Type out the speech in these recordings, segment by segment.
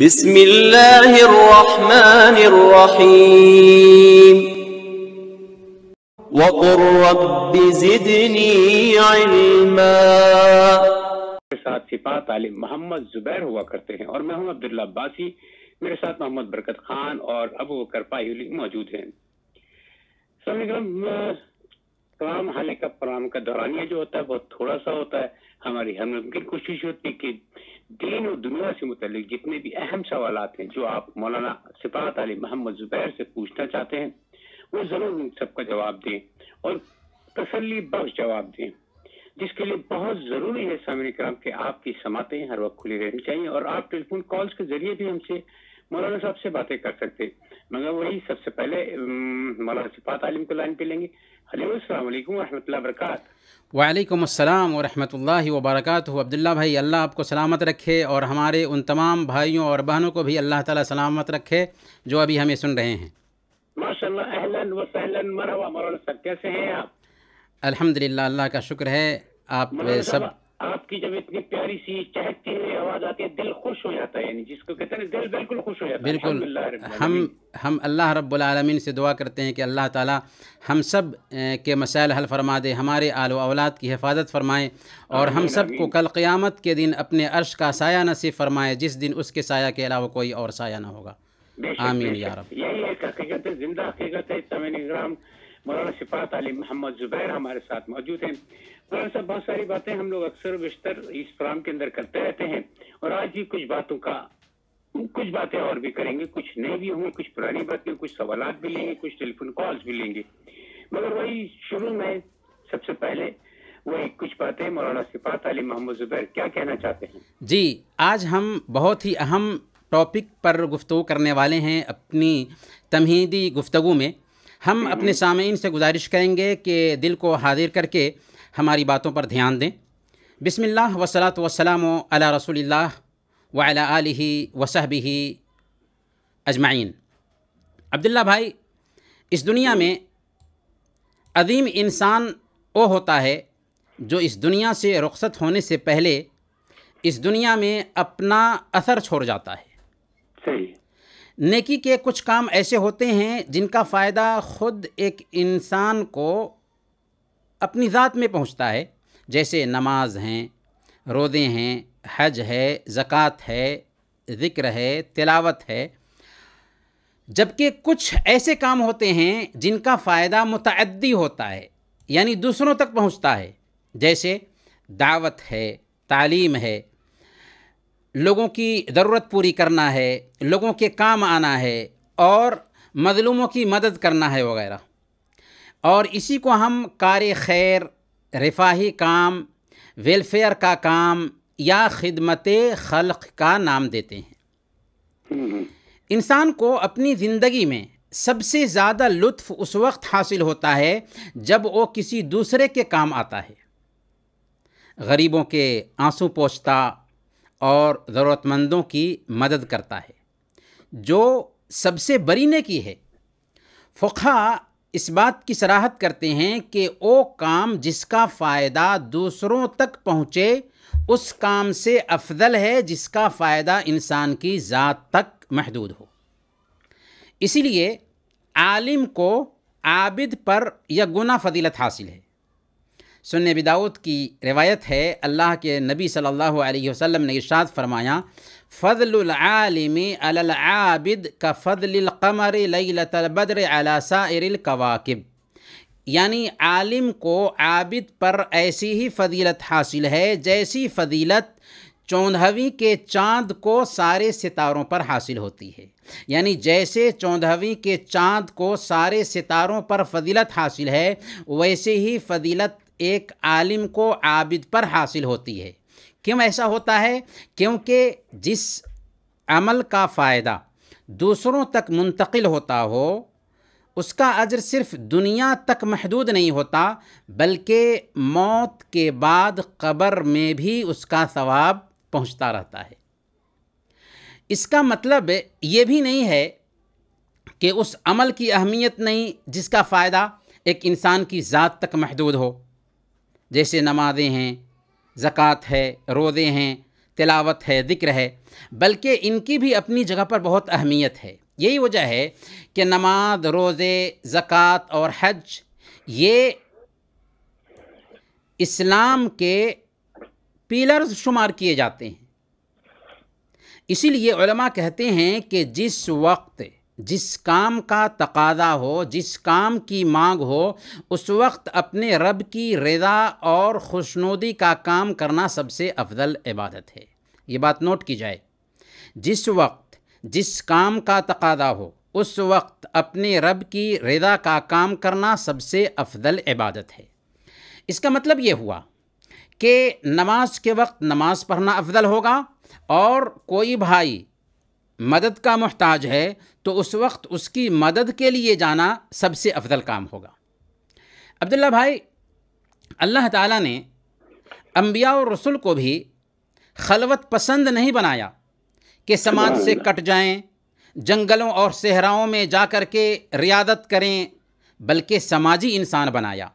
بسم الله الرحمن الرحيم وقل رب زدني علما मेरे साथ सिफात आलिम मोहम्मद जुबैर हुआ करते हैं और मैं हूं अब्दुल्ला अब्बासी मेरे साथ मोहम्मद बरकत खान और अबू बकर पाही मौजूद हैं कलाम हाल का पलाम का दौरानिया जो होता है बहुत थोड़ा सा होता है हमारी हम मुमकिन कोशिश होती है कि दीन और दुनिया से मुतल जितने भी अहम सवाल हैं जो आप मौलाना सिफात अली मोहम्मद जुबैर से पूछना चाहते हैं वो जरूर उन सबका जवाब दें और तसली बख्श जवाब दें जिसके लिए बहुत जरूरी है सामने कराम के आपकी समातें हर वक्त खुली रहनी चाहिए और आप टेलीफोन कॉल्स के जरिए भी हमसे मौलाना साहब से बातें कर सकते मगर वही सबसे पहले मौलाना सिफात आलिम को लाइन पे लेंगे हलो असल वरहमल वर्का वालेकुम अस्सलाम वरहमतुल्लाहि वबरकातु अब्दुल्ला भाई अल्लाह आपको सलामत रखे और हमारे उन तमाम भाइयों और बहनों को भी अल्लाह ताला सलामत रखे जो अभी हमें सुन रहे हैं माशाल्लाह अहलन कैसे हैं आप अल्हम्दुलिल्लाह अल्लाह का शुक्र है आप सब आपकी जब इतनी प्यारी सी चहकती हुई आवाज आती है दिल खुश हो जाता है यानी जिसको कहते हैं दिल बिल्कुल खुश हो जाता है बिल्कुल हम हम अल्लाह रब्बुल आलमीन से दुआ करते हैं कि अल्लाह ताला हम सब के मसाइल हल फरमा दे हमारे आलो औलाद की हिफाजत फरमाए और हम सब को कल क़यामत के दिन अपने अर्श का साया नसीब फरमाए जिस दिन उसके साया के अलावा कोई और साया ना होगा आमीन यार यही एक हकीकत है जिंदा हकीकत है मौलाना सिफात अली मोहम्मद जुबैर हमारे साथ मौजूद हैं मौलाना साहब बहुत सारी बातें हम लोग अक्सर बेशतर इस प्रोग्राम के अंदर करते रहते हैं और आज भी कुछ बातों का कुछ बातें और भी करेंगे कुछ नई भी होंगी कुछ पुरानी बातें कुछ सवाल भी लेंगे कुछ टेलीफोन कॉल्स भी लेंगे मगर वही शुरू में सबसे पहले वही कुछ बातें मौलाना सिफात अली मोहम्मद जुबैर क्या कहना चाहते हैं जी आज हम बहुत ही अहम टॉपिक पर गुफ्तु करने वाले हैं अपनी तमहीदी गुफ्तु में हम अपने सामीन से गुजारिश करेंगे कि दिल को हाजिर करके हमारी बातों पर ध्यान दें बिसमिल्ल वसलात वसलाम अला रसोल्ला वाला आलि वसहबी अजमाइन अब्दुल्ला भाई इस दुनिया में अदीम इंसान वो होता है जो इस दुनिया से रुखसत होने से पहले इस दुनिया में अपना असर छोड़ जाता है सही नेकी के कुछ काम ऐसे होते हैं जिनका फ़ायदा ख़ुद एक इंसान को अपनी ज़ात में पहुंचता है जैसे नमाज हैं रोदे हैं हज है ज़क़़त है ज़िक्र है तिलावत है जबकि कुछ ऐसे काम होते हैं जिनका फ़ायदा मतदी होता है यानी दूसरों तक पहुंचता है जैसे दावत है तालीम है लोगों की ज़रूरत पूरी करना है लोगों के काम आना है और मज़लूमों की मदद करना है वगैरह और इसी को हम कार खैर रिफाही काम वेलफेयर का काम या ख़दमत खल़ का नाम देते हैं हम्म। इंसान को अपनी ज़िंदगी में सबसे ज़्यादा लुत्फ़ उस वक्त हासिल होता है जब वो किसी दूसरे के काम आता है गरीबों के आंसू पोछता और ज़रूरतमंदों की मदद करता है जो सबसे बरीने ने की है फ़ुखा इस बात की सराहत करते हैं कि वो काम जिसका फ़ायदा दूसरों तक पहुँचे उस काम से अफजल है जिसका फ़ायदा इंसान की ज़ात तक महदूद हो इसीलिए आलिम को आबिद पर यह गुना फजीलत हासिल है सुन बिदाऊद की रिवायत है अल्लाह के नबी सल्लल्लाहु अलैहि वसल्लम ने इरशाद फरमाया फ़दलालमी आबिद का फ़दलकमर लतलबद्र अलासाइल यानी आलिम को आबिद पर ऐसी ही फजीलत हासिल है जैसी फजीलत चौंधवी के चांद को सारे सितारों पर हासिल होती है यानी जैसे चौंधवी के चांद को सारे सितारों पर फजीलत हासिल है वैसे ही फजीलत एक आलिम को आबिद पर हासिल होती है क्यों ऐसा होता है क्योंकि जिस अमल का फ़ायदा दूसरों तक मुंतकिल होता हो उसका अजर सिर्फ दुनिया तक महदूद नहीं होता बल्कि मौत के बाद कब्र में भी उसका सवाब पहुंचता रहता है इसका मतलब ये भी नहीं है कि उस अमल की अहमियत नहीं जिसका फ़ायदा एक इंसान की ज़ात तक महदूद हो जैसे नमाज़ें हैं ज़क़़त है रोज़े हैं तिलावत है ज़िक्र है बल्कि इनकी भी अपनी जगह पर बहुत अहमियत है यही वजह है कि नमाज रोज़े ज़क़़त और हज ये इस्लाम के पिलर्स शुमार किए जाते हैं इसीलिए कहते हैं कि जिस वक्त जिस काम का तकादा हो जिस काम की मांग हो उस वक्त अपने रब की रदा और खुशनुदी का काम करना सबसे अफजल इबादत है ये बात नोट की जाए जिस वक्त जिस काम का तकादा हो उस वक्त अपने रब की रदा का काम करना सबसे अफजल इबादत है इसका मतलब ये हुआ कि नमाज के वक्त नमाज पढ़ना अफजल होगा और कोई भाई मदद का मोहताज है तो उस वक्त उसकी मदद के लिए जाना सबसे अफजल काम होगा अब्दुल्ला भाई अल्लाह ताला ने अम्बिया और रसुल को भी खलवत पसंद नहीं बनाया कि समाज से कट जाएं जंगलों और सहराओं में जा कर के रियादत करें बल्कि समाजी इंसान बनाया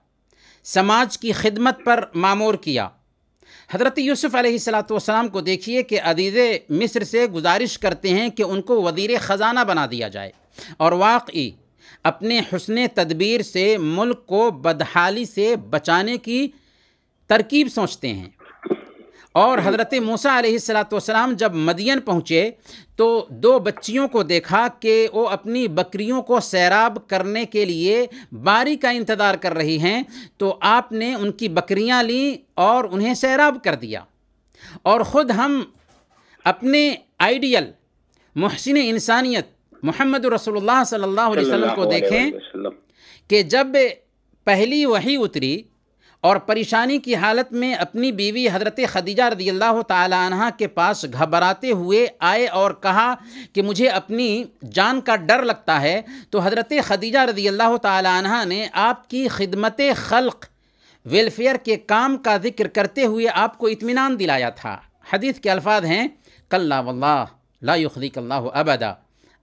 समाज की खिदमत पर मामूर किया हज़रत यूसुफ़ अलैहिस्सलाम को देखिए कि अदीज़ मिस्र से गुजारिश करते हैं कि उनको वजीर ख़जाना बना दिया जाए और वाकई अपने हसन तदबीर से मुल्क को बदहाली से बचाने की तरकीब सोचते हैं और हज़रत मूसा सलाम जब मदियन पहुँचे तो दो बच्चियों को देखा कि वो अपनी बकरियों को सैराब करने के लिए बारी का इंतज़ार कर रही हैं तो आपने उनकी बकरियां ली और उन्हें सैराब कर दिया और ख़ुद हम अपने आइडियल महसिन इंसानियत मोहम्मद रसोल्ला सल्ला वसम को देखें कि जब पहली वही उतरी और परेशानी की हालत में अपनी बीवी हजरत खदीजा रदी अल्लाह तहा के पास घबराते हुए आए और कहा कि मुझे अपनी जान का डर लगता है तो हजरत खदीजा रदी अल्लाह तह ने आपकी खिदमत खल्क वेलफेयर के काम का जिक्र करते हुए आपको इतमान दिलाया था हदीस के अल्फाज हैं कल्ला वल्ला ला युखदिक अबदा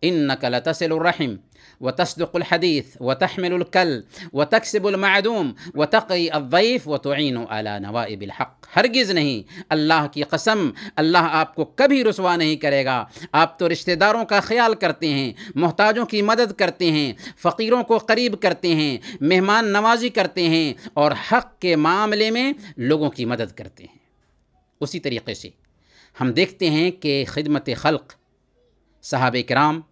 इन नकल तसलरहिम وتصدق الحديث وتحمل الكل وتكسب المعدوم وتقي الضيف وتعين على نوائب الحق हरगिज़ नहीं अल्लाह की कसम अल्लाह आपको कभी रसवा नहीं करेगा आप तो रिश्तेदारों का ख्याल करते हैं मोहताजों की मदद करते हैं फ़कीरों को करीब करते हैं मेहमान नवाजी करते हैं और हक़ के मामले में लोगों की मदद करते हैं उसी तरीके से हम देखते हैं कि खिदमत खल्क साहब कराम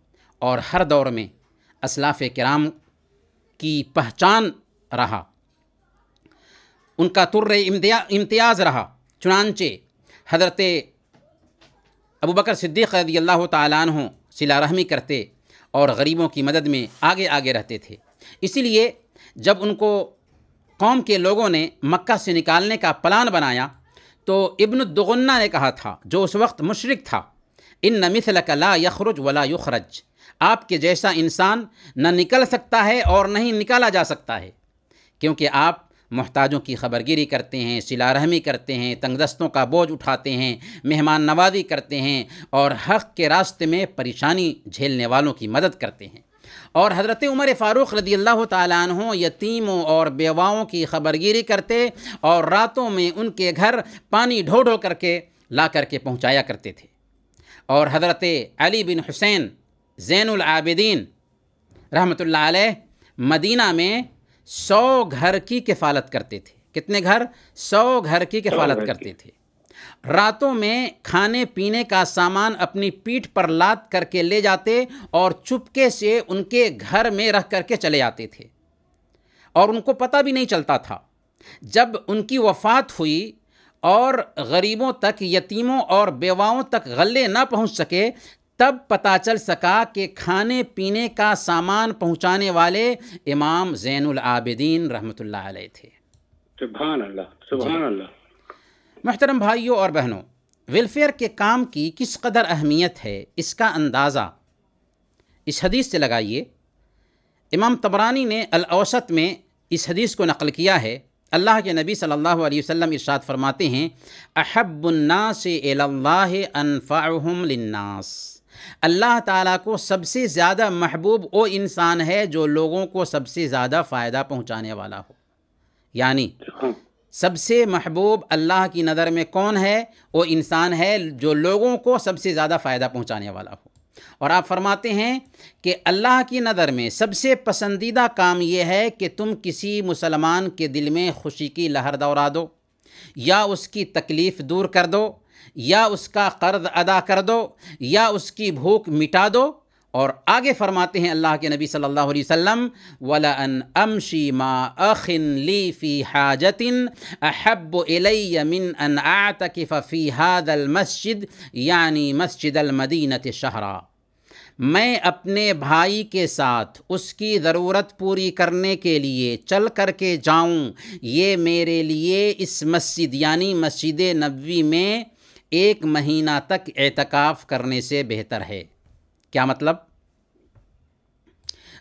और हर दौर में असलाफ़ कराम की पहचान रहा उनका तुर्र इम्तियाज़ रहा चुनानचे हज़रत अबू बकर सिद्दीक़ अल्लाह तु सिला रहमी करते और गरीबों की मदद में आगे आगे रहते थे इसीलिए जब उनको कौम के लोगों ने मक्का से निकालने का प्लान बनाया तो इब्न दुगन्ना ने कहा था जो उस वक्त मुशरक था इन नमिसल ला यखरुज वला युखरज आपके जैसा इंसान न निकल सकता है और नहीं निकाला जा सकता है क्योंकि आप मोहताजों की खबरगिरी करते हैं सिला रहमी करते हैं तंगदस्तों का बोझ उठाते हैं मेहमान नवाजी करते हैं और हक़ के रास्ते में परेशानी झेलने वालों की मदद करते हैं और हज़रत उमर फ़ारूक़ रदी अल्लाह तहों यतीमों और बेवाओं की खबरगिरी करते और रातों में उनके घर पानी ढो ढो करके ला करके पहुँचाया करते थे और हज़रत अली बिन हुसैन ज़ैनआबदीन रहमत मदीना में सौ घर की किफ़ालत करते थे कितने घर सौ घर की किफ़ालत करते थे रातों में खाने पीने का सामान अपनी पीठ पर लाद करके ले जाते और चुपके से उनके घर में रख करके चले आते थे और उनको पता भी नहीं चलता था जब उनकी वफात हुई और गरीबों तक यतीमों और बेवाओं तक गले ना पहुंच सके तब पता चल सका कि खाने पीने का सामान पहुंचाने वाले इमाम जैनुल आबिदीन रहमतुल्लाह अलैह थे महतरम भाइयों और बहनों वेलफेयर के काम की किस कदर अहमियत है इसका अंदाज़ा इस हदीस से लगाइए इमाम तबरानी ने अलौसत में इस हदीस को नकल किया है अल्लाह के नबी सल्लल्लाहु अलैहि वसल्लम इरशाद फरमाते हैं अहब्बुन्नास अनफ़ाहम लिन्नास अल्लाह ताला को सबसे ज़्यादा महबूब वो इंसान है जो लोगों को सबसे ज़्यादा फ़ायदा पहुँचाने वाला हो यानी हाँ। सबसे महबूब अल्लाह की नज़र में कौन है वो इंसान है जो लोगों को सबसे ज़्यादा फ़ायदा पहुँचाने वाला हो और आप फरमाते हैं कि अल्लाह की नज़र में सबसे पसंदीदा काम यह है कि तुम किसी मुसलमान के दिल में खुशी की लहर दोहरा दो या उसकी तकलीफ़ दूर कर दो या उसका कर्ज अदा कर दो या उसकी भूख मिटा दो और आगे फरमाते हैं अल्लाह के नबी सल्लल्लाहु अलैहि वसल्लम वला अन अमशी मा अखिन ली फ़ी हाजतिन अहब इलैय मिन अन फ़ी हादल मस्जिद यानी मस्जिद मदीनत शहरा मैं अपने भाई के साथ उसकी ज़रूरत पूरी करने के लिए चल कर के जाऊँ ये मेरे लिए इस मस्जिद यानी मस्जिद नबी में एक महीना तक एतकाफ़ करने से बेहतर है क्या मतलब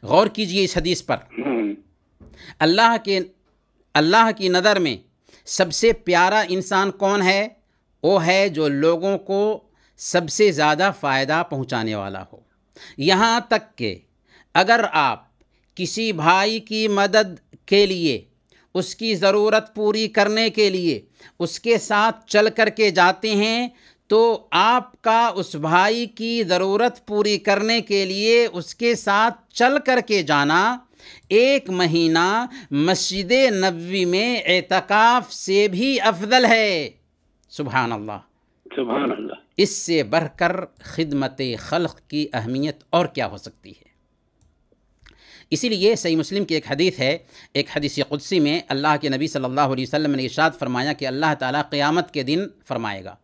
गौर कीजिए इस हदीस पर अल्लाह के अल्लाह की नज़र में सबसे प्यारा इंसान कौन है वो है जो लोगों को सबसे ज़्यादा फ़ायदा पहुंचाने वाला हो यहाँ तक के अगर आप किसी भाई की मदद के लिए उसकी ज़रूरत पूरी करने के लिए उसके साथ चल कर के जाते हैं तो आपका उस भाई की ज़रूरत पूरी करने के लिए उसके साथ चल कर के जाना एक महीना मस्जिद नबी में एतकाफ़ से भी अफजल है सुबहान अल्लाह सुबहान अल्लाह इससे बढ़कर खिदमत खल़ की अहमियत और क्या हो सकती है इसीलिए सही मुस्लिम की एक हदीस है एक हदीस कुदसी में अल्लाह के नबी सल्लल्लाहु अलैहि वसल्लम ने इशाद फरमाया कि अल्लाह ताला क़यामत के दिन फरमाएगा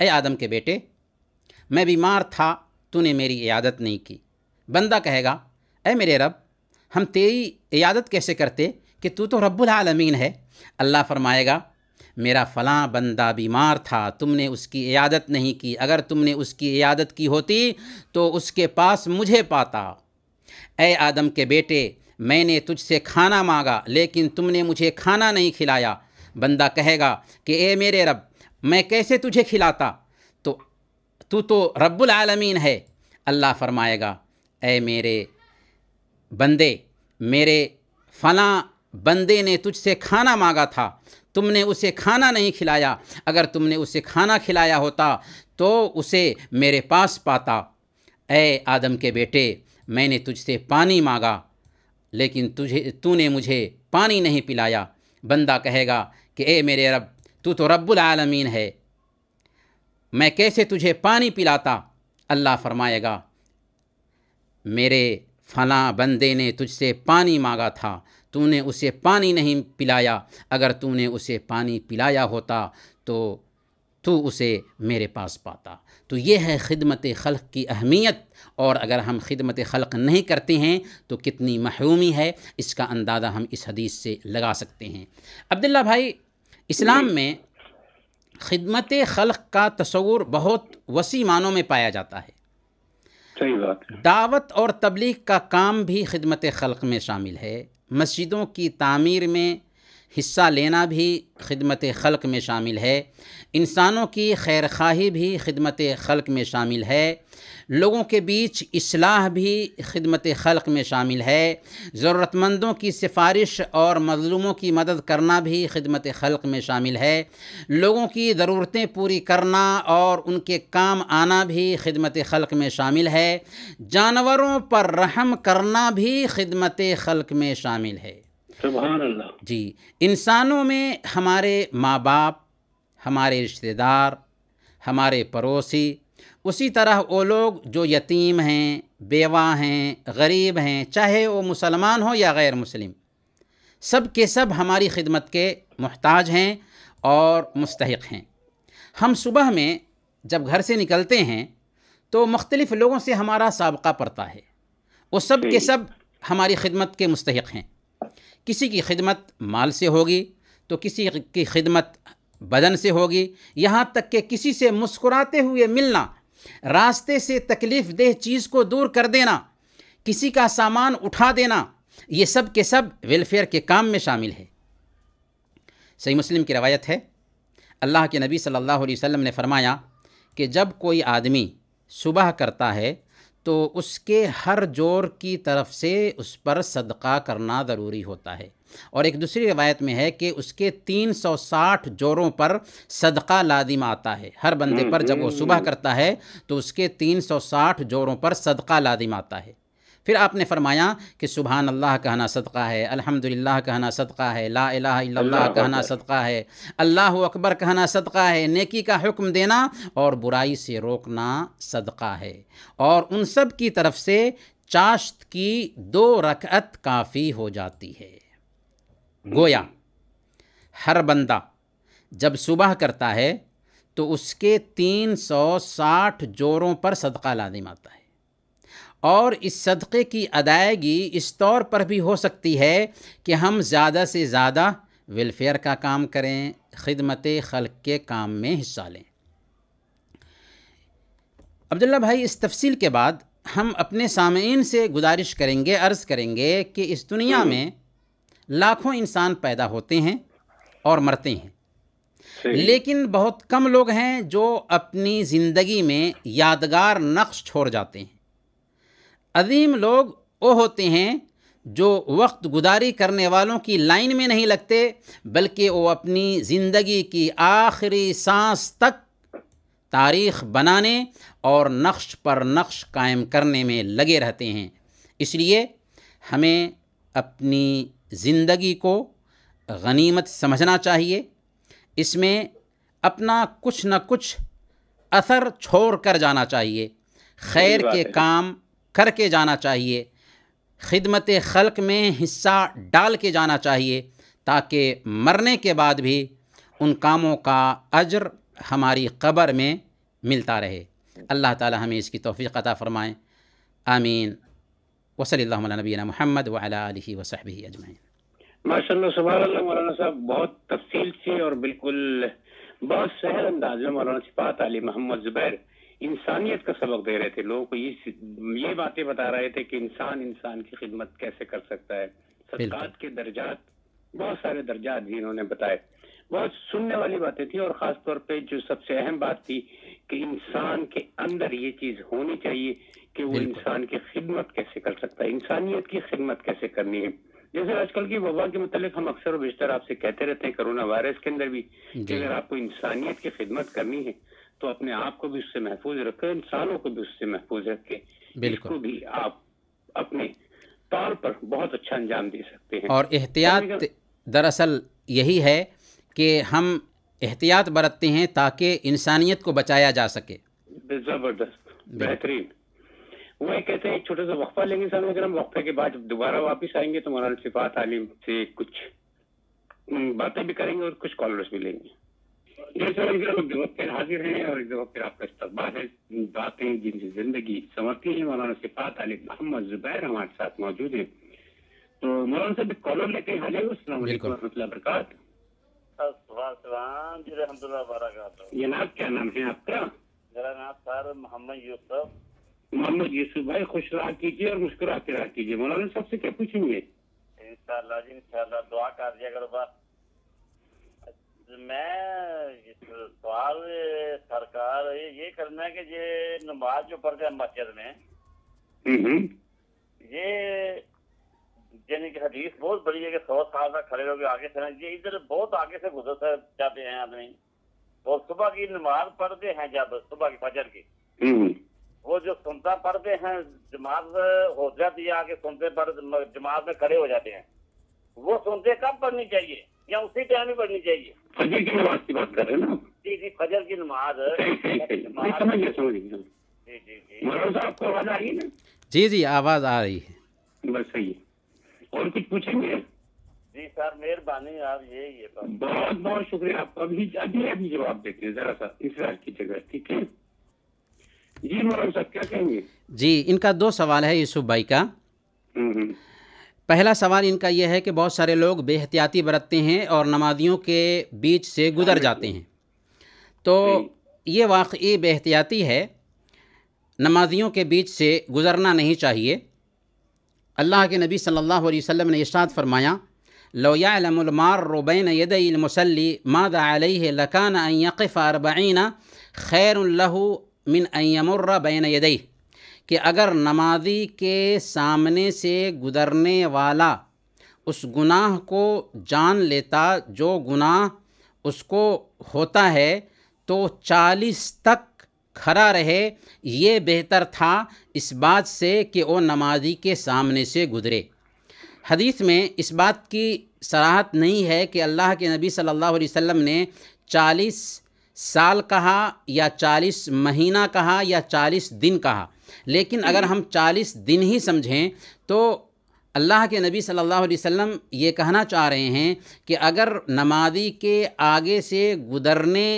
ए आदम के बेटे मैं बीमार था तूने मेरी इयादत नहीं की बंदा कहेगा ए मेरे रब हम तेरी इयादत कैसे करते कि तू तो रब्बुल आलमीन है अल्लाह फरमाएगा मेरा फ़लाँ बंदा बीमार था तुमने उसकी इयादत नहीं की अगर तुमने उसकी इयादत की होती तो उसके पास मुझे पाता ए आदम के बेटे मैंने तुझसे खाना मांगा लेकिन तुमने मुझे खाना नहीं खिलाया बंदा कहेगा कि ए मेरे रब मैं कैसे तुझे खिलाता तो तू तो रब्बुल आलमीन है अल्लाह फरमाएगा ए मेरे बंदे मेरे फला बंदे ने तुझसे खाना मांगा था तुमने उसे खाना नहीं खिलाया अगर तुमने उसे खाना खिलाया होता तो उसे मेरे पास पाता ए आदम के बेटे मैंने तुझसे पानी मांगा लेकिन तुझे तूने मुझे पानी नहीं पिलाया बंदा कहेगा कि ए मेरे रब तू तो रब्बुल आलमीन है मैं कैसे तुझे पानी पिलाता अल्लाह फरमाएगा मेरे फला बंदे ने तुझसे पानी मांगा था तूने उसे पानी नहीं पिलाया अगर तूने उसे पानी पिलाया होता तो तो उसे मेरे पास पाता तो ये है ख़िदमत खल़ की अहमियत और अगर हम ख़िदमत खलक़ नहीं करते हैं तो कितनी महरूमी है इसका अंदाज़ा हम इस हदीस से लगा सकते हैं अब्दुल्ला भाई इस्लाम में ख़िदमत खल़ का तस्वूर बहुत वसी मानों में पाया जाता है सही बात दावत और तबलीग का काम भी ख़िदमत खल़ में शामिल है मस्जिदों की तामीर में हिस्सा लेना भी खिदमत खलक में शामिल है इंसानों की खैर खाही भी खिदमत खलक में शामिल है लोगों के बीच असलाह भी खिदमत खलक़ में शामिल है ज़रूरतमंदों की सिफारिश और मज़लूमों की मदद करना भी खिदमत खलक़ में शामिल है लोगों की ज़रूरतें पूरी करना और उनके काम आना भी खिदमत खलक में शामिल है जानवरों पर रहम करना भी खिदमत खलक में शामिल है जी इंसानों में हमारे माँ बाप हमारे रिश्तेदार हमारे पड़ोसी उसी तरह वो लोग जो यतीम हैं बेवा हैं गरीब हैं चाहे वो मुसलमान हो या गैर मुस्लिम सब के सब हमारी खिदमत के मोहताज हैं और मुस्तक हैं हम सुबह में जब घर से निकलते हैं तो मुख्तलिफ़ लोगों से हमारा सबका पड़ता है वो सब के सब हमारी खिदमत के मुस्तक हैं किसी की खिदमत माल से होगी तो किसी की खिदमत बदन से होगी यहाँ तक कि किसी से मुस्कुराते हुए मिलना रास्ते से तकलीफ़ देह चीज़ को दूर कर देना किसी का सामान उठा देना ये सब के सब वेलफेयर के काम में शामिल है सही मुस्लिम की रवायत है अल्लाह के नबी सल्लल्लाहु अलैहि वसल्लम ने फरमाया कि जब कोई आदमी सुबह करता है तो उसके हर जोर की तरफ से उस पर सदका करना ज़रूरी होता है और एक दूसरी रिवायत में है कि उसके 360 जोरों पर सदका लादिम आता है हर बंदे पर जब वो सुबह हम्म। करता है तो उसके 360 जोरों पर सदका लादिम आता है फिर आपने फरमाया कि सुबहान अल्लाह कहना सदका है अल्हम्दुलिल्लाह कहना सदका है ला इलाहा इल्लल्लाह कहना सदका है अल्लाह अकबर कहना सदका है नेकी का हुक्म देना और बुराई से रोकना सदका है और उन सब की तरफ से चाश्त की दो रकअत काफ़ी हो जाती है गोया हर बंदा जब सुबह करता है तो उसके 360 जोरों पर सदका लादिम आता है और इस सदक़े की अदायगी इस तौर पर भी हो सकती है कि हम ज़्यादा से ज़्यादा वेलफेयर का काम करें खिदमत खल के काम में हिस्सा लें अब्दुल्ला भाई इस तफसील के बाद हम अपने सामीन से गुजारिश करेंगे अर्ज़ करेंगे कि इस दुनिया में लाखों इंसान पैदा होते हैं और मरते हैं लेकिन बहुत कम लोग हैं जो अपनी ज़िंदगी में यादगार नक्श छोड़ जाते हैं अजीम लोग वो होते हैं जो वक्त गुजारी करने वालों की लाइन में नहीं लगते बल्कि वो अपनी ज़िंदगी की आखिरी सांस तक तारीख बनाने और नक्श पर नक्श कायम करने में लगे रहते हैं इसलिए हमें अपनी ज़िंदगी को गनीमत समझना चाहिए इसमें अपना कुछ न कुछ असर छोड़ कर जाना चाहिए खैर के काम करके जाना चाहिए खिदमत खलक़ में हिस्सा डाल के जाना चाहिए ताकि मरने के बाद भी उन कामों का अजर हमारी कबर में मिलता रहे अल्लाह ताला हमें इसकी तोफ़ी अता फ़रमाएँ आमीन वसल नबी महमद वाला वसहबी अजमैन माशा सुबह मौलाना साहब बहुत तफसील से और बिल्कुल बहुत सहर अंदाज में मौलाना सिपात अली मोहम्मद ज़ुबैर इंसानियत का सबक दे रहे थे लोगों को ये ये बातें बता रहे थे कि इंसान इंसान की खिदमत कैसे कर सकता है सदकात के दर्जात बहुत सारे दर्जात भी इन्होंने बताए बहुत सुनने वाली बातें थी और खास तौर पे जो सबसे अहम बात थी कि इंसान के अंदर ये चीज होनी चाहिए कि वो इंसान की खिदमत कैसे कर सकता है इंसानियत की खिदमत कैसे करनी है जैसे आजकल की वबा के मतलब हम अक्सर और बेशतर आपसे कहते रहते हैं कोरोना वायरस के अंदर भी कि अगर आपको इंसानियत की खिदमत करनी है तो अपने आप को भी उससे महफूज रखें इंसानों को भी उससे महफूज रखें इसको भी आप अपने तौर पर बहुत अच्छा अंजाम दे सकते हैं और एहतियात दरअसल यही है कि हम एहतियात बरतते हैं ताकि इंसानियत को बचाया जा सके ज़बरदस्त बेहतरीन वो ये कहते हैं छोटा सा वक्फा लेंगे सामने अगर हम वक्फे के बाद जब दोबारा वापस आएंगे तो मौलाना सिफात आलिम से कुछ हम्म, बातें भी करेंगे और कुछ कॉलर्स भी लेंगे सर हाजिर हैं और एक जगह पर आपका इस्तेमाल है बातें जिनकी जिंदगी समझती है मौलाना से बात अली मोहम्मद जुबैर हमारे साथ मौजूद है तो मौलाना साहब एक कॉलर लेते हैं हाजिर बरकत जी वरहमत जनाब क्या नाम है आपका मेरा नाम सर मोहम्मद यूसुफ मोहम्मद यूसुफ भाई खुश रहा कीजिए और मुस्कुराते रहा कीजिए मौलाना साहब से क्या पूछेंगे इन शाह जी इन दुआ कर दिया करो बात मैं सवाल सरकार ये करना है कि ये नमाज जो पढ़ते हैं मस्जिद में हम्म, हम्म। ये यानी कि हदीस बहुत बड़ी है कि सौ साल तक खड़े होकर आगे से ये इधर बहुत आगे से गुजर जाते हैं आदमी और सुबह की नमाज पढ़ते हैं जब सुबह की फजर की हम्म, वो जो सुनता पढ़ते हैं जमात हो जाती है आगे सुनते पढ़ जमात में खड़े हो जाते हैं वो सुनते कब पढ़नी चाहिए या उसी टाइम ही पढ़नी चाहिए फजर की नमाज की बात कर रहे हैं ना जी जी फजर की नमाज समझ गए समझ गए जी जी जी साहब को आवाज़ आ रही है ना जी जी आवाज़ आ रही है बस सही है और कुछ पूछेंगे जी सर मेहरबानी आप ये बहुत बहुत शुक्रिया आपका अभी अभी अभी जवाब देते हैं जरा सा इस की जगह ठीक है जी मौलाना साहब क्या कहेंगे जी इनका दो सवाल है यूसुफ भाई का हम्म, हम्म। पहला सवाल इनका यह है कि बहुत सारे लोग बेहतियाती बरतते हैं और नमाजियों के बीच से गुजर जाते हैं तो ये वाकई बेहतियाती है नमाजियों के बीच से गुज़रना नहीं चाहिए अल्लाह के नबी सल्लल्लाहु अलैहि वसल्लम ने इशाद फरमाया लोयामार रुबैन यदमसली मादा लकान यक़फ़ अरबीना खैर मिन अयमर्रबैन यदई कि अगर नमाजी के सामने से गुज़रने वाला उस गुनाह को जान लेता जो गुनाह उसको होता है तो चालीस तक खड़ा रहे ये बेहतर था इस बात से कि वो नमाजी के सामने से गुज़रे हदीस में इस बात की सराहत नहीं है कि अल्लाह के नबी सल्लल्लाहु अलैहि वसल्लम ने चालीस साल कहा या चालीस महीना कहा या चालीस दिन कहा लेकिन अगर हम्म। हम 40 दिन ही समझें तो अल्लाह के नबी सल्लल्लाहु अलैहि वसल्लम ये कहना चाह रहे हैं कि अगर नमाजी के आगे से गुज़रने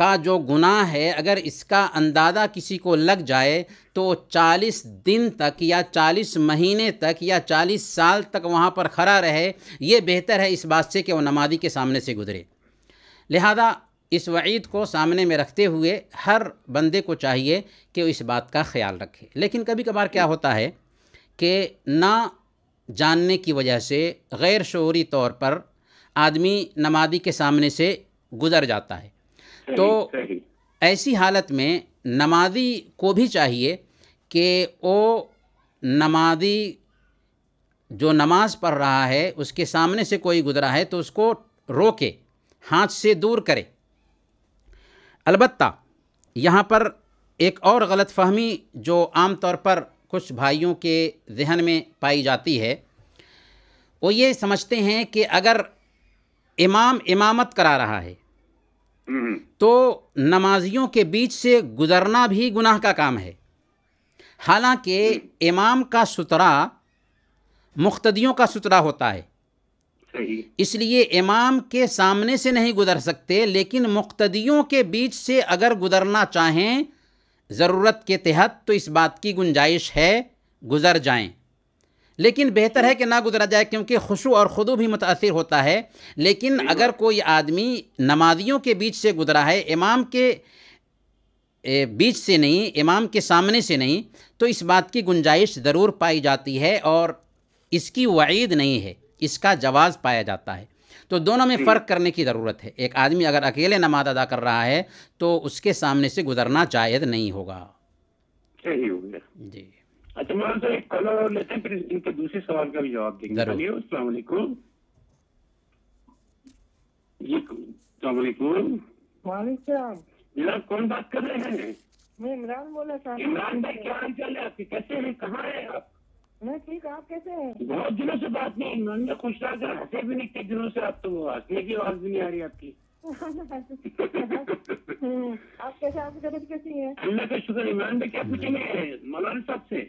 का जो गुनाह है अगर इसका अंदाज़ा किसी को लग जाए तो 40 दिन तक या 40 महीने तक या 40 साल तक वहाँ पर खड़ा रहे ये बेहतर है इस बात से कि वह नमाजी के सामने से गुज़रे लिहाजा इस वईद को सामने में रखते हुए हर बंदे को चाहिए कि इस बात का ख्याल रखे लेकिन कभी कभार क्या होता है कि ना जानने की वजह से गैर शोरी तौर पर आदमी नमादी के सामने से गुज़र जाता है सही, तो सही। ऐसी हालत में नमाजी को भी चाहिए कि वो नमादी जो नमाज़ पढ़ रहा है उसके सामने से कोई गुज़रा है तो उसको रोके हाथ से दूर करे अलबत् यहाँ पर एक और गलत फहमी जो आम तौर पर कुछ भाइयों के जहन में पाई जाती है वो ये समझते हैं कि अगर इमाम इमामत करा रहा है हम्म। तो नमाजियों के बीच से गुजरना भी गुनाह का काम है हालांकि हम्म। इमाम का सुतरा मुख्तियों का सुतरा होता है इसलिए इमाम के सामने से नहीं गुजर सकते लेकिन मुख्तियों के बीच से अगर गुजरना चाहें ज़रूरत के तहत तो इस बात की गुंजाइश है गुज़र जाएं लेकिन बेहतर है कि ना गुजरा जाए क्योंकि खुशू और खुदू भी मुतासर होता है लेकिन अगर कोई आदमी नमाजियों के बीच से गुजरा है इमाम के बीच से नहीं इमाम के सामने से नहीं तो इस बात की गुंजाइश ज़रूर पाई जाती है और इसकी वाइद नहीं है इसका जवाज़ पाया जाता है तो दोनों में फ़र्क करने की ज़रूरत है एक आदमी अगर अकेले नमाज अदा कर रहा है तो उसके सामने से गुजरना जायद नहीं होगा जी अच्छा मैं तो एक कॉलर लेते हैं फिर इनके दूसरे सवाल का भी जवाब देंगे अस्सलाम कौन बात कर रहे हैं मैं इमरान बोला साहब इमरान भाई क्या हाल चाल है आपके कैसे हैं कहाँ हैं आप मैं ठीक आप कैसे हैं बहुत दिनों से बात नहीं उन्होंने खुश रहा सर हंसे भी नहीं इतने दिनों से आप तो हंसने की आवाज भी नहीं आ रही आपकी आप कैसे आपकी तबियत कैसी है अल्लाह का शुक्र इमरान भाई क्या पूछेंगे मौलाना साहब से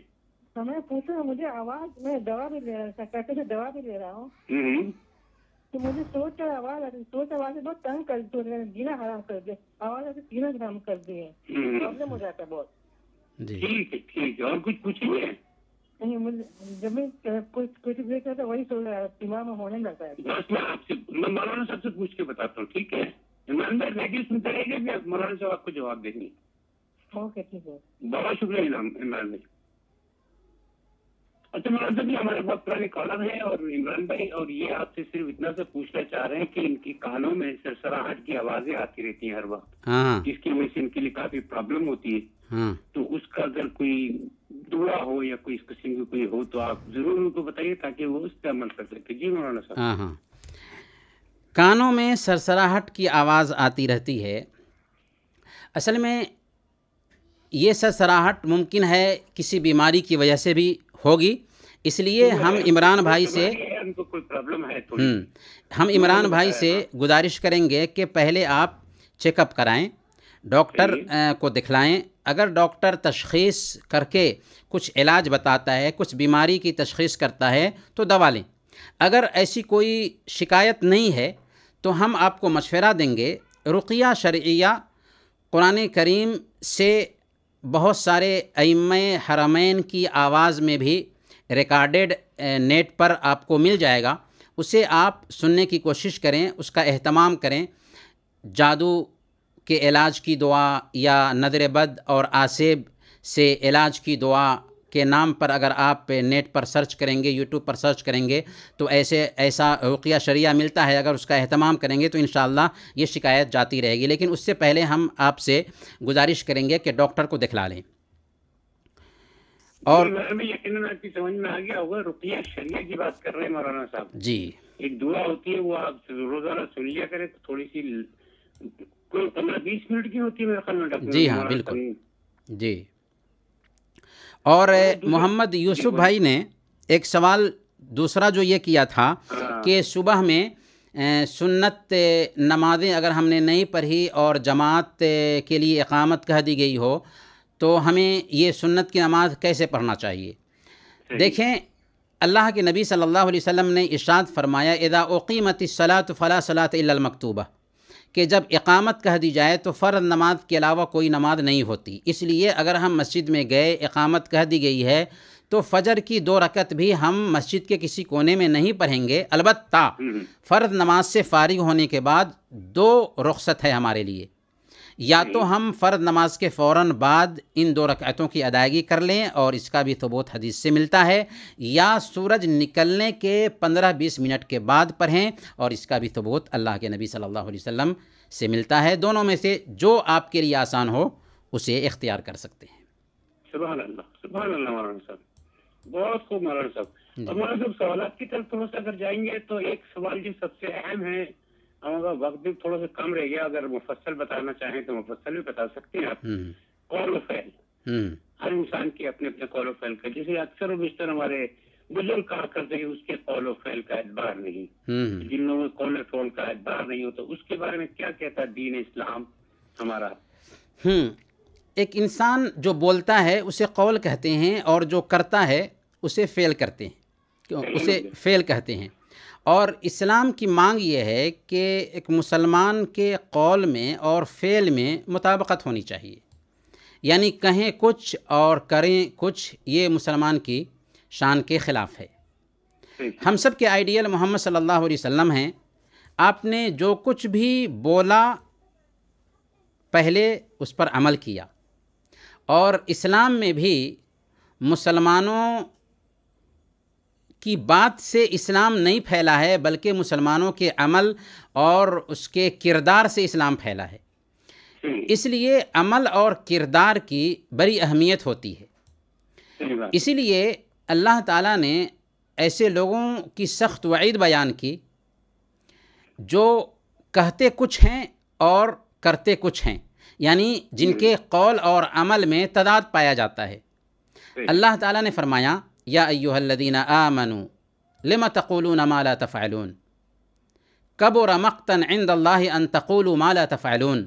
समय तो पूछा मुझे आवाज मैं दवा भी ले रहा कहते थे दवा भी ले रहा हूँ हम्म। तो मुझे सोच कर आवाज आती सोच आवाज से बहुत तंग कर दो तो जीना हराम कर दे आवाज आती जीना हराम कर दिए प्रॉब्लम हम्म। हो जाता है बहुत ठीक है ठीक है और कुछ पूछिए नहीं मुझे जब भी कुछ कुछ भी कहता वही दिमाग में होने लगता है मैं मौलाना साहब से पूछ के बताता हूँ ठीक है अंदर बैठिए सुनते रहिएगा कि मौलाना साहब आपको जवाब देंगे ओके ठीक है बहुत शुक्रिया इमरान इमरान भाई अच्छा मौलाना साहब हमारे बहुत पुराने कॉलर हैं और इमरान भाई और ये आपसे सिर्फ इतना से पूछना चाह रहे हैं कि इनकी कानों में सरसराहट की आवाजें आती रहती हैं हर वक्त हाँ। जिसकी वजह से इनके लिए काफी प्रॉब्लम होती है हाँ। तो उसका अगर कोई दुआ हो या कोई इस किस्म की कोई हो तो आप जरूर उनको बताइए ताकि वो उस पर अमल कर सके जी मौलाना साहब हाँ, हाँ। कानों में सरसराहट की आवाज़ आती रहती है असल में ये सरसराहट मुमकिन है किसी बीमारी की वजह से भी होगी इसलिए हम इमरान भाई से तो कोई प्रॉब्लम है हम्म, तो हम इमरान भाई से गुजारिश करेंगे कि पहले आप चेकअप कराएं डॉक्टर को दिखलाएं अगर डॉक्टर तशखीस करके कुछ इलाज बताता है कुछ बीमारी की तशखीस करता है तो दवा लें अगर ऐसी कोई शिकायत नहीं है तो हम आपको मशवरा देंगे रुकिया शरिया कुरान करीम से बहुत सारे अम हरमैन की आवाज़ में भी रिकॉर्डेड नेट पर आपको मिल जाएगा उसे आप सुनने की कोशिश करें उसका अहतमाम करें जादू के इलाज की दुआ या नदर बद और आसेब से इलाज की दुआ के नाम पर अगर आप नेट पर सर्च करेंगे यूट्यूब पर सर्च करेंगे तो ऐसे ऐसा रुकिया शरिया मिलता है अगर उसका अहतमाम करेंगे तो इन ये शिकायत जाती रहेगी लेकिन उससे पहले हम आपसे गुजारिश करेंगे कि डॉक्टर को दिखला लें और यकीन आपकी समझ में आ गया होगा रुकिया शरिया की बात कर रहे हैं मौलाना साहब जी एक दुआ होती है वो आप रोजाना सुन लिया करें तो थोड़ी सी बीस मिनट की होती है मेरे ख्याल में डॉक्टर जी हाँ बिल्कुल जी और मोहम्मद यूसुफ भाई ने एक सवाल दूसरा जो ये किया था हाँ। कि सुबह में सुन्नत नमाज़ें अगर हमने नहीं पढ़ी और जमात के लिए इकामत कह दी गई हो तो हमें ये सुन्नत की नमाज़ कैसे पढ़ना चाहिए देखें अल्लाह के नबी सल्लल्लाहु अलैहि वसल्लम ने इशाद फरमाया इदा उकीमत सलात फ़ला सलात मकतूबा कि जब इकामत कह दी जाए तो फ़र्द नमाज के अलावा कोई नमाज नहीं होती इसलिए अगर हम मस्जिद में गए इकामत कह दी गई है तो फजर की दो रकत भी हम मस्जिद के किसी कोने में नहीं पढ़ेंगे अलबत्ता हम्म। फ़र्द नमाज से फारिग होने के बाद दो रुख्सत है हमारे लिए या तो हम फ़र्द नमाज के फ़ौर बाद इन दो रकायतों की अदायगी कर लें और इसका भी सबूत तो हदीस से मिलता है या सूरज निकलने के पंद्रह बीस मिनट के बाद पढ़ें और इसका भी सबूत तो अल्लाह के नबी सल्लल्लाहु अलैहि वसल्लम से मिलता है दोनों में से जो आपके लिए आसान हो उसे इख्तियार कर सकते हैं बहुत खूब साहब साहब सवाल की तरफ थोड़ा तो सा अगर जाएंगे तो एक सवाल जो सबसे अहम है हमारा वक्त भी थोड़ा सा कम रह गया अगर मुफसल बताना चाहें तो मुफसल भी बता सकते हैं आप हम्म। कॉल फैल हम्म। हर इंसान के अपने अपने कॉल फैल का जैसे अक्सर बिस्तर हमारे बुजुर्ग कहा करते हैं उसके कॉल फैल का एतबार नहीं हम्म। जिन लोगों में कॉल का एतबार नहीं होता तो उसके बारे में क्या कहता है दीन इस्लाम हमारा एक इंसान जो बोलता है उसे कौल कहते हैं और जो करता है उसे फेल करते हैं क्यों उसे फेल कहते हैं और इस्लाम की मांग ये है कि एक मुसलमान के कौल में और फ़ेल में मुताबकत होनी चाहिए यानी कहें कुछ और करें कुछ ये मुसलमान की शान के ख़िलाफ़ है हम सब के आइडियल मोहम्मद सल्लल्लाहु अलैहि वसल्लम हैं आपने जो कुछ भी बोला पहले उस पर अमल किया और इस्लाम में भी मुसलमानों की बात से इस्लाम नहीं फैला है बल्कि मुसलमानों के अमल और उसके किरदार से इस्लाम फैला है इसलिए अमल और किरदार की बड़ी अहमियत होती है इसीलिए अल्लाह ताला ने ऐसे लोगों की सख्त वईद बयान की जो कहते कुछ हैं और करते कुछ हैं यानी जिनके कौल और अमल में तदाद पाया जाता है अल्लाह ताला ने फरमाया या अयुहल्लिन आमनु लम तकूलून माला तफ़ैलून कबोर मक्तन इंद अल्लाह माला तफ़ैलून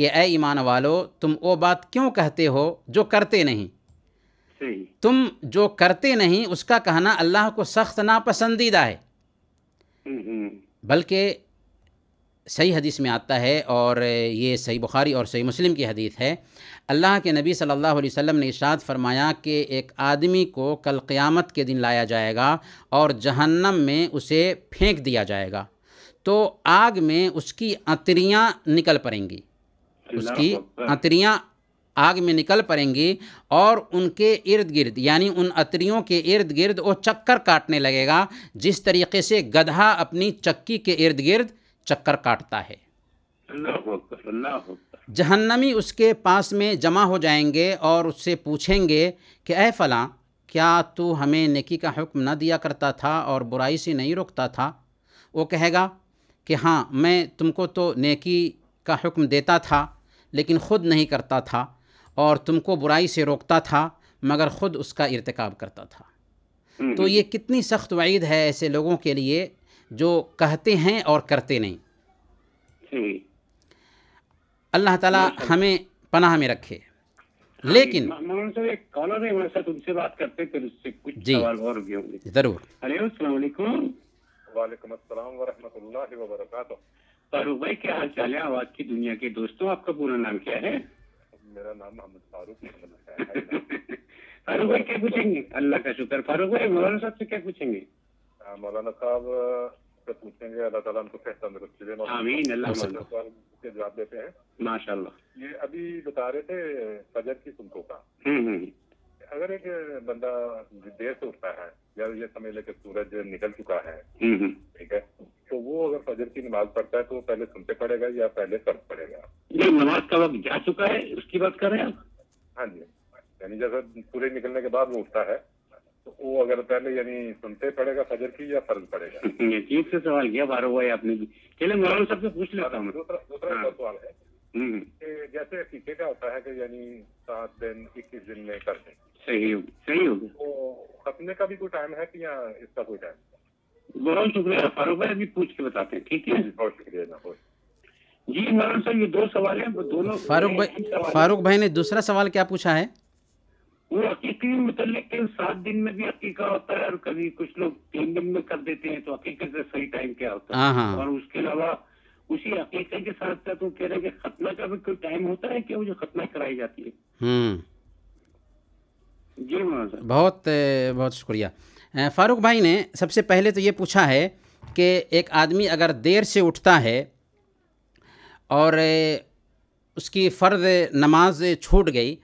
कि ए ईमान वालो तुम वो बात क्यों कहते हो जो करते नहीं तुम जो करते नहीं उसका कहना अल्लाह को सख्त नापसंदीदा है हम्म, हम्म। बल्कि सही हदीस में आता है और ये सही बुखारी और सही मुस्लिम की हदीस है अल्लाह के नबी सल्लल्लाहु अलैहि वसल्लम ने इशाद फरमाया कि एक आदमी को कल क़यामत के दिन लाया जाएगा और जहन्नम में उसे फेंक दिया जाएगा तो आग में उसकी अतरियाँ निकल पड़ेंगी उसकी अतरियाँ आग में निकल पड़ेंगी और उनके इर्द गिर्द यानी उन अतरियों के इर्द गिर्द वो चक्कर काटने लगेगा जिस तरीके से गधा अपनी चक्की के इर्द गिर्द चक्कर काटता है जहन्नमी उसके पास में जमा हो जाएंगे और उससे पूछेंगे कि अः फला क्या तू हमें नेकी का हुक्म ना दिया करता था और बुराई से नहीं रोकता था वो कहेगा कि हाँ मैं तुमको तो नेकी का हुक्म देता था लेकिन ख़ुद नहीं करता था और तुमको बुराई से रोकता था मगर ख़ुद उसका इरतकब करता था तो हम्म। ये कितनी सख्त वईद है ऐसे लोगों के लिए जो कहते हैं और करते नहीं अल्लाह ताला हमें पनाह में रखे हाँ, लेकिन सर एक कॉलर है बात करते फिर उससे कुछ जी सवाल और भी होंगे जरूर हेलो वालेकुम अस्सलाम वरहमतुल्लाहि फारूक भाई क्या हाल चाल है आवाज़ की दुनिया के दोस्तों आपका पूरा नाम क्या है मेरा नाम मोहम्मद फारूक मतलब फारूक भाई क्या पूछेंगे अल्लाह का शुक्र फारूक भाई मौलाना साहब से क्या पूछेंगे मौलाना साहब से पूछेंगे अल्लाह ताला उनको सेहत आमीन अल्लाह के जवाब देते हैं माशाल्लाह ये अभी बता रहे थे फजर की सुनको का हम्म, हम्म, हम्म। अगर एक बंदा देर से उठता है या ये समय लेकर सूरज निकल चुका है ठीक है तो वो अगर फजर की नमाज पढ़ता है तो पहले सुनते पड़ेगा या पहले सर्द पड़ेगा ये नमाज का वक्त जा चुका है उसकी बात कर रहे हैं हाँ जी यानी जैसे सूरज निकलने के बाद वो उठता है तो वो अगर पहले यानी सुनते पड़ेगा फजर की या फर्ज पड़ेगा ठीक से सवाल किया बारह भाई आपने भी चले मौलाना सबसे पूछ लेता हूँ दूसरा दूसरा हाँ। सवाल है हम्म। जैसे टीके का होता है कि यानी सात दिन इक्कीस दिन में कर दें सही हो सही हो तो खतने का भी कोई टाइम है कि या इसका कोई टाइम बहुत शुक्रिया फारूक भाई अभी पूछ के बताते हैं ठीक है बहुत शुक्रिया बहुत जी मौलाना साहब ये दो सवाल हैं दोनों फारूक भाई फारूक भाई ने दूसरा सवाल क्या पूछा है वो अकीके में मुतल सात दिन में भी अकीका होता है और कभी कुछ लोग तीन दिन में कर देते हैं तो अकीके से सही टाइम क्या होता है हाँ, हाँ। और उसके अलावा उसी अकीके के साथ साथ वो कह रहे हैं कि खतना का भी कोई टाइम होता है क्या वो जो खतना कराई जाती है हम्म। जी मोहन बहुत बहुत शुक्रिया फारूक भाई ने सबसे पहले तो ये पूछा है कि एक आदमी अगर देर से उठता है और उसकी फ़र्द नमाज छूट गई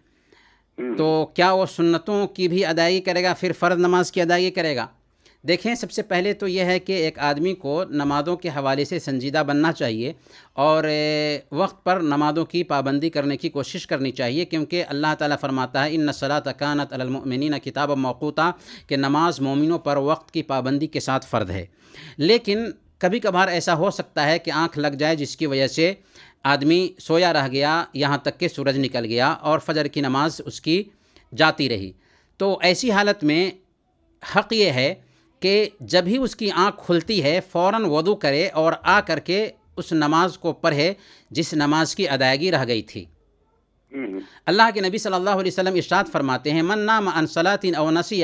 हम्म। तो क्या वो सुन्नतों की भी अदायगी करेगा फिर फ़र्ज़ नमाज की अदायगी करेगा देखें सबसे पहले तो यह है कि एक आदमी को नमाज़ों के हवाले से संजीदा बनना चाहिए और वक्त पर नमाज़ों की पाबंदी करने की कोशिश करनी चाहिए क्योंकि अल्लाह ताला फरमाता है इन नसलात कानत अलमिन किताब मौकूता कि नमाज मोमिनों पर वक्त की पाबंदी के साथ फ़र्द है लेकिन कभी कभार ऐसा हो सकता है कि आँख लग जाए जिसकी वजह से आदमी सोया रह गया यहाँ तक के सूरज निकल गया और फजर की नमाज उसकी जाती रही तो ऐसी हालत में हक़ ये है कि जब ही उसकी आँख खुलती है फ़ौर वदू करे और आ करके उस नमाज को पढ़े जिस नमाज की अदायगी रह गई थी हम्म। अल्लाह के नबी सल्लल्लाहु अलैहि वसल्लम इरशाद फरमाते हैं मन नाम अनसलातिन नसी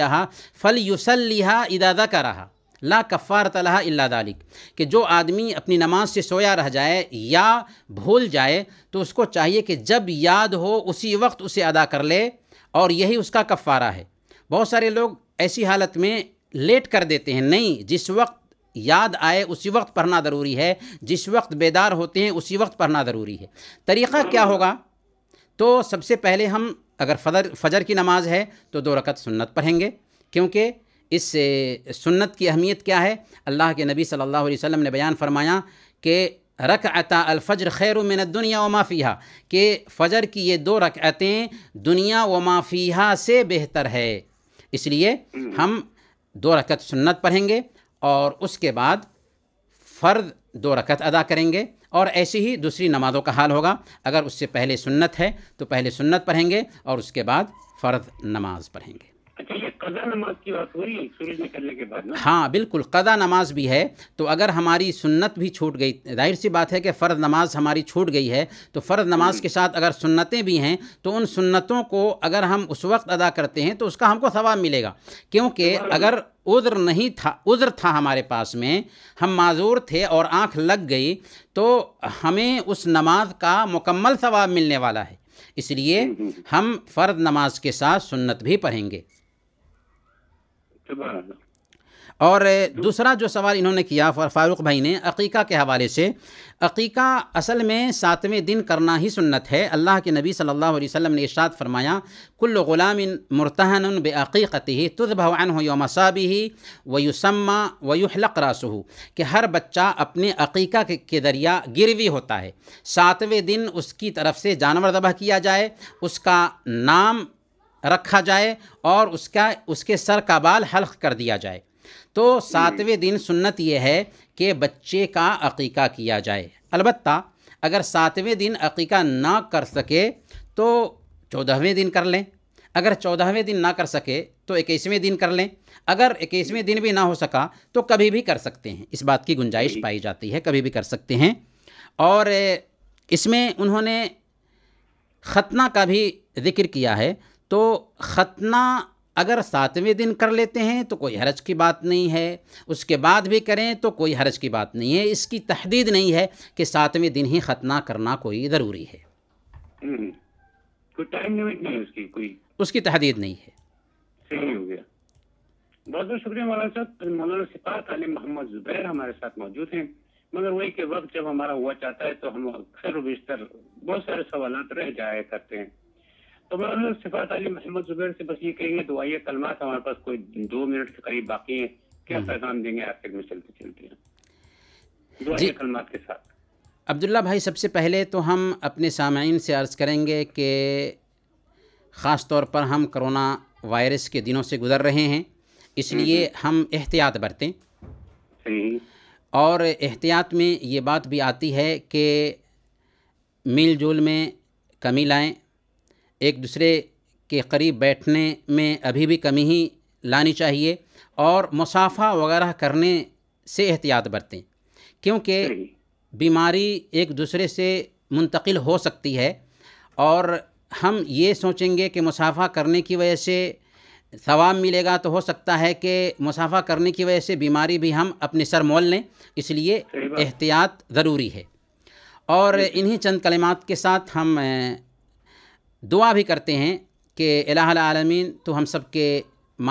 फ़ल युसलिहा इदादा का रहा ला कफ़ारत लहा इल्ला दालिक कि जो आदमी अपनी नमाज से सोया रह जाए या भूल जाए तो उसको चाहिए कि जब याद हो उसी वक्त उसे अदा कर ले और यही उसका कफ़ारा है बहुत सारे लोग ऐसी हालत में लेट कर देते हैं नहीं जिस वक्त याद आए उसी वक्त पढ़ना ज़रूरी है जिस वक्त बेदार होते हैं उसी वक्त पढ़ना ज़रूरी है तरीक़ा क्या होगा तो सबसे पहले हम अगर फजर फजर की नमाज़ है तो दो रकत सुन्नत पढ़ेंगे क्योंकि इस सुन्नत की अहमियत क्या है अल्लाह के नबी सल्लल्लाहु अलैहि वसल्लम ने बयान फरमाया कि रक अता अलफ़र खैर मिन दुनिया व माफ़िया के फ़जर की ये दो रकअतें दुनिया व माफ़िया से बेहतर है इसलिए हम दो रकत सुन्नत पढ़ेंगे और उसके बाद फ़र्द दो रकत अदा करेंगे और ऐसी ही दूसरी नमाज़ों का हाल होगा अगर उससे पहले सुन्नत है तो पहले सुन्नत पढ़ेंगे और उसके बाद फ़र्द नमाज़ पढ़ेंगे अच्छा, हाँ बिल्कुल कदा नमाज भी है तो अगर हमारी सुन्नत भी छूट गई जाहिर सी बात है कि फ़र्ज़ नमाज हमारी छूट गई है तो फ़र्ज़ नमाज हम्म। के साथ अगर सुन्नतें भी हैं तो उन सुन्नतों को अगर हम उस वक्त अदा करते हैं तो उसका हमको सवाब मिलेगा क्योंकि तो अगर उज़्र नहीं था उज़्र था हमारे पास में हम माजूर थे और आँख लग गई तो हमें उस नमाज का मुकम्मल सवाब मिलने वाला है इसलिए हम्म, हम्म, हम फ़र्द नमाज के साथ सुन्नत भी पढ़ेंगे और दूसरा जो सवाल इन्होंने किया फारूक भाई ने अकीका के हवाले से अकीका असल में सातवें दिन करना ही सुन्नत है अल्लाह के नबी सल्लल्लाहु अलैहि वसल्लम ने इशाद फरमाया कुल ग़ुलाम मुरतहन बेअीक़ती ही भवान हो योमसाबी ही वयुसम्मा वयुहलक रासू कि हर बच्चा अपने अकीका के, के दरिया गिरवी होता है सातवें दिन उसकी तरफ से जानवर दबह किया जाए उसका नाम रखा जाए और उसका उसके सर का बाल हल्क कर दिया जाए तो सातवें दिन सुन्नत यह है कि बच्चे का अकीका किया जाए अलबत् अगर सातवें दिन अकीका ना कर सके तो चौदहवें दिन कर लें अगर चौदहवें दिन ना कर सके तो इक्कीसवें दिन कर लें अगर इक्कीसवें दिन भी ना हो सका तो कभी भी कर सकते हैं इस बात की गुंजाइश पाई जाती है कभी भी कर सकते हैं और इसमें उन्होंने ख़तना का भी जिक्र किया है तो खतना अगर सातवें दिन कर लेते हैं तो कोई हरज की बात नहीं है उसके बाद भी करें तो कोई हरज की बात नहीं है इसकी तहदीद नहीं है कि सातवें दिन ही खतना करना कोई ज़रूरी है हम्म। कोई टाइम लिमिट नहीं उसकी कोई उसकी तहदीद नहीं है सही हो गया बहुत बहुत शुक्रिया मौलाना साहब मौलाना सिपात अली मोहम्मद जुबैर हमारे साथ मौजूद हैं मगर वही के वक्त जब हमारा हुआ चाहता है तो हम अक्सर बिस्तर बहुत सारे सवाल रह जाया करते हैं तो मैं सिफात अली मोहम्मद जुबैर से बस ये कहेंगे दुआई कलमात हमारे पास कोई दो मिनट के करीब बाकी है क्या हम्म। पैगाम देंगे आखिर में चलते चलते दुआई कलमात के साथ अब्दुल्ला भाई सबसे पहले तो हम अपने सामाइन से अर्ज़ करेंगे कि ख़ास तौर पर हम करोना वायरस के दिनों से गुज़र रहे हैं इसलिए हम्म, हम्म। हम एहतियात बरतें और एहतियात में ये बात भी आती है कि मिलजुल में कमी लाएं एक दूसरे के करीब बैठने में अभी भी कमी ही लानी चाहिए और मुसाफा वगैरह करने से एहतियात बरतें क्योंकि बीमारी एक दूसरे से मुंतकिल हो सकती है और हम ये सोचेंगे कि मुसाफा करने की वजह से सवाब मिलेगा तो हो सकता है कि मुसाफा करने की वजह से बीमारी भी हम अपने सर मोल लें इसलिए एहतियात ज़रूरी है और इन्हीं चंद कलमात के साथ हम दुआ भी करते हैं कि अलामीन तो हम सब के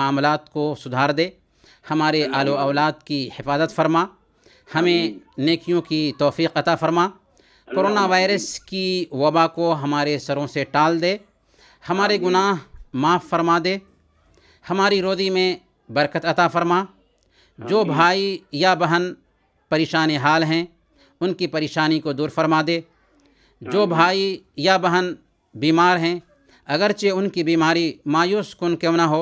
मामला को सुधार दे हमारे आलो औलाद की हिफाजत फरमा हमें नेकियों की तोफ़ी अता फरमा कोरोना वायरस की वबा को हमारे सरों से टाल दे हमारे गुनाह माफ़ फरमा दे हमारी रोज़ी में बरकत अता फरमा जो भाई या बहन परेशान हाल हैं उनकी परेशानी को दूर फरमा दे जो भाई या बहन बीमार हैं अगरचे उनकी बीमारी मायूस कन क्यों ना हो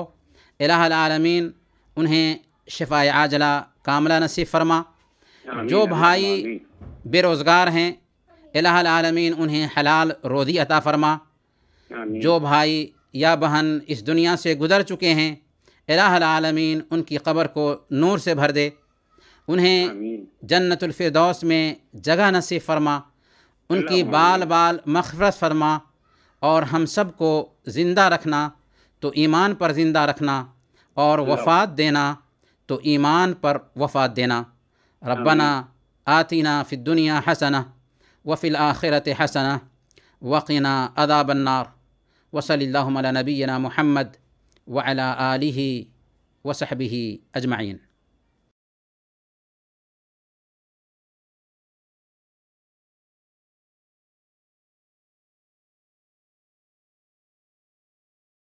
आलमीन उन्हें शिफा आजला कामला नसीब फरमा जो भाई बेरोज़गार हैं आलमीन उन्हें हलाल रोज़ी अता फरमा जो भाई या बहन इस दुनिया से गुज़र चुके हैं अलामीन उनकी खबर को नूर से भर दे उन्हें जन्नतफरदौस में जगह नसीब फरमा उनकी बाल बाल मखफरत फरमा और हम सब को ज़िंदा रखना तो ईमान पर ज़िंदा रखना और वफात देना तो ईमान पर वफात देना रबना आतिना फ़िदुनिया हसन वफ़िल आखिरत हसन वकीना अदाबन्नार वसल्ला नबीना महमद वला आलि वसहबी अजमाइन